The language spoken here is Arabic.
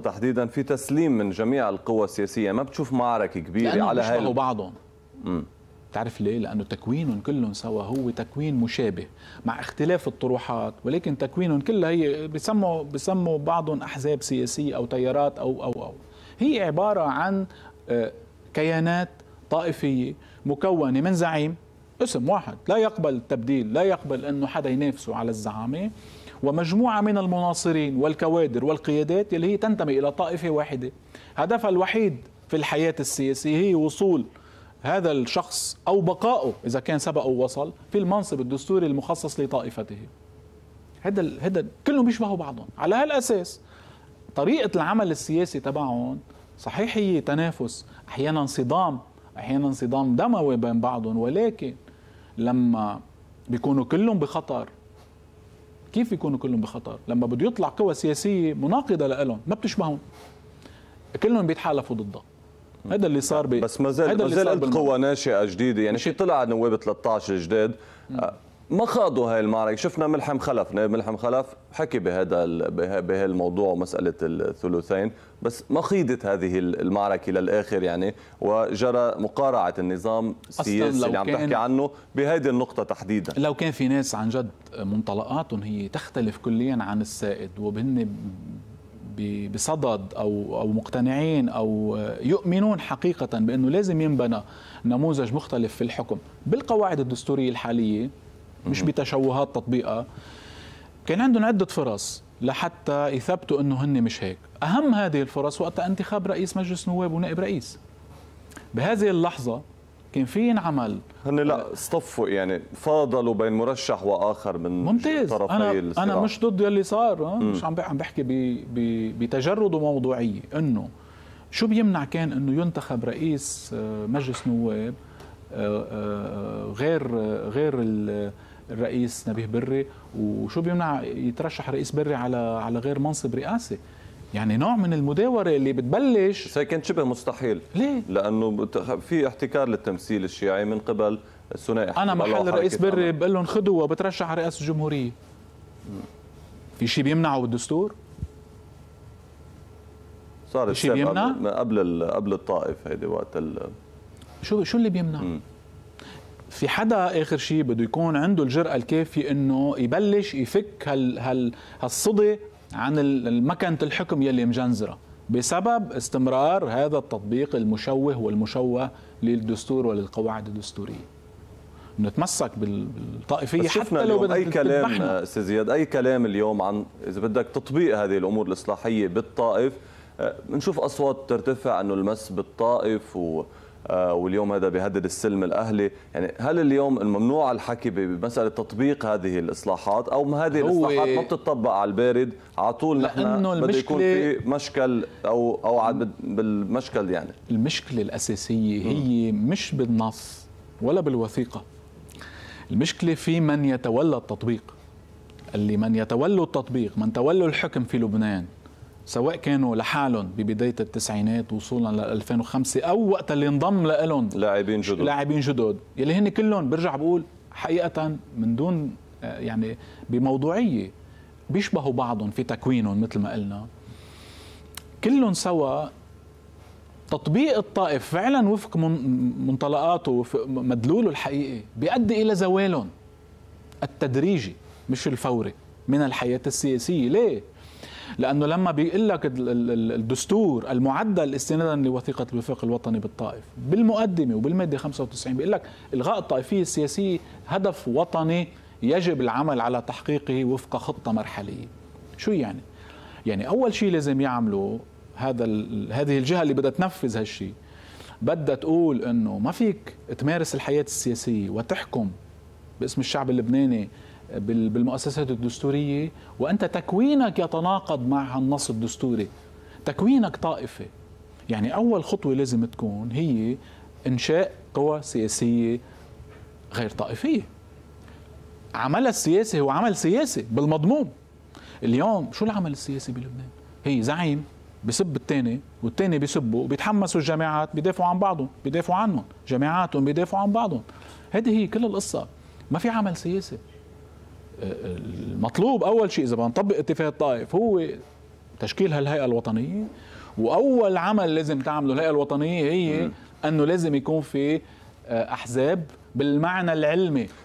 تحديدا في تسليم من جميع القوى السياسيه ما بتشوف معركه كبيره على هاي هل... بعضهم امم بتعرف ليه؟ لأنه تكوينهم كلهم سوا هو تكوين مشابه مع اختلاف الطروحات ولكن تكوينهم كلها هي بسموا بسموا بعضهم أحزاب سياسية أو تيارات أو أو أو هي عبارة عن آه، كيانات طائفية مكونة من زعيم اسم واحد لا يقبل التبديل لا يقبل أنه حدا ينافسه على الزعامة ومجموعة من المناصرين والكوادر والقيادات اللي هي تنتمي إلى طائفة واحدة هدفها الوحيد في الحياة السياسية هي وصول هذا الشخص أو بقائه إذا كان سبق وصل في المنصب الدستوري المخصص لطائفته هذا هذا كلهم بيشبهوا بعضهم على هالأساس طريقة العمل السياسي تبعهم صحيح هي تنافس أحيانا صدام أحيانا صدام دموي بين بعضهم ولكن لما بيكونوا كلهم بخطر كيف يكونوا كلهم بخطر لما بده يطلع قوى سياسيه مناقضه لهم ما بتشبههم كلهم بيتحالفوا ضدها هذا اللي صار بي... بس ما زال ما زال قوى ناشئه جديده يعني شيء طلع نواب 13 جديد ما خاضوا هاي المعركه شفنا ملحم خلف نائب ملحم خلف حكي بهذا بهذا الموضوع ومساله الثلثين بس ما خيضت هذه المعركه للاخر يعني وجرى مقارعه النظام السياسي اللي عم تحكي عنه بهذه النقطه تحديدا لو كان في ناس عن جد منطلقاتهم هي تختلف كليا عن السائد وبهن بصدد او او مقتنعين او يؤمنون حقيقه بانه لازم ينبنى نموذج مختلف في الحكم بالقواعد الدستوريه الحاليه مش بتشوهات تطبيقها كان عندهم عدة فرص لحتى يثبتوا أنه هن مش هيك أهم هذه الفرص وقتها انتخاب رئيس مجلس نواب ونائب رئيس بهذه اللحظة كان في ينعمل هن لا اصطفوا آه، يعني فاضلوا بين مرشح واخر من ممتاز طرفي انا الصراع. انا مش ضد يلي صار آه، مش عم عم بحكي بتجرد وموضوعيه انه شو بيمنع كان انه ينتخب رئيس آه، مجلس نواب غير غير الرئيس نبيه بري وشو بيمنع يترشح رئيس بري على على غير منصب رئاسي يعني نوع من المداوره اللي بتبلش هي كانت شبه مستحيل ليه؟ لانه في احتكار للتمثيل الشيعي من قبل الثنائي انا محل الرئيس بري بقول لهم خذوا وبترشح على رئاسه الجمهوريه في شيء بيمنعه بالدستور؟ صار شيء بيمنع؟ قبل قبل الطائف هيدي وقت ال شو شو اللي بيمنع؟ مم. في حدا اخر شيء بده يكون عنده الجرأه الكافيه انه يبلش يفك هال هال هالصدى عن مكنه الحكم يلي مجنزره بسبب استمرار هذا التطبيق المشوه والمشوه للدستور وللقواعد الدستوريه نتمسك بالطائفيه حتى لو بدنا اي كلام استاذ زياد اي كلام اليوم عن اذا بدك تطبيق هذه الامور الاصلاحيه بالطائف آه، بنشوف اصوات ترتفع انه المس بالطائف و آه، واليوم هذا بيهدد السلم الاهلي يعني هل اليوم الممنوع الحكي بمساله تطبيق هذه الاصلاحات او هذه الاصلاحات ما بتطبق على البارد على طول نحن بده يكون في مشكل او او بالمشكل يعني المشكله الاساسيه هي مش بالنص ولا بالوثيقه المشكله في من يتولى التطبيق اللي من يتولوا التطبيق من تولوا الحكم في لبنان سواء كانوا لحالهم ببدايه التسعينات وصولا لل 2005 او وقت اللي انضم لهم لاعبين جدد لاعبين جدد يلي هن كلهم برجع بقول حقيقه من دون آه، يعني بموضوعيه بيشبهوا بعضهم في تكوينهم مثل ما قلنا كلهم سوا تطبيق الطائف فعلا وفق منطلقاته وفق مدلوله الحقيقي بيؤدي الى زوالهم التدريجي مش الفوري من الحياه السياسيه ليه لانه لما بيقول لك الدستور المعدل استنادا لوثيقه الوفاق الوطني بالطائف بالمقدمه وبالماده 95 بيقول لك الغاء الطائفيه السياسيه هدف وطني يجب العمل على تحقيقه وفق خطه مرحليه شو يعني يعني اول شيء لازم يعملوا هذا هذه الجهه اللي بدها تنفذ هالشيء بدها تقول انه ما فيك تمارس الحياه السياسيه وتحكم باسم الشعب اللبناني بالمؤسسات الدستورية وأنت تكوينك يتناقض مع النص الدستوري تكوينك طائفي يعني أول خطوة لازم تكون هي إنشاء قوى سياسية غير طائفية عملها السياسي هو عمل سياسي بالمضمون اليوم شو العمل السياسي بلبنان هي زعيم بسب الثاني والثاني بسبه وبيتحمسوا الجماعات بيدافعوا عن بعضهم بيدافعوا عنهم جماعاتهم بيدافعوا عن بعضهم هذه هي كل القصة ما في عمل سياسي المطلوب اول شيء اذا بدنا نطبق اتفاق الطائف هو تشكيل هالهيئه الوطنيه واول عمل لازم تعمله الهيئه الوطنيه هي انه لازم يكون في آه، احزاب بالمعنى العلمي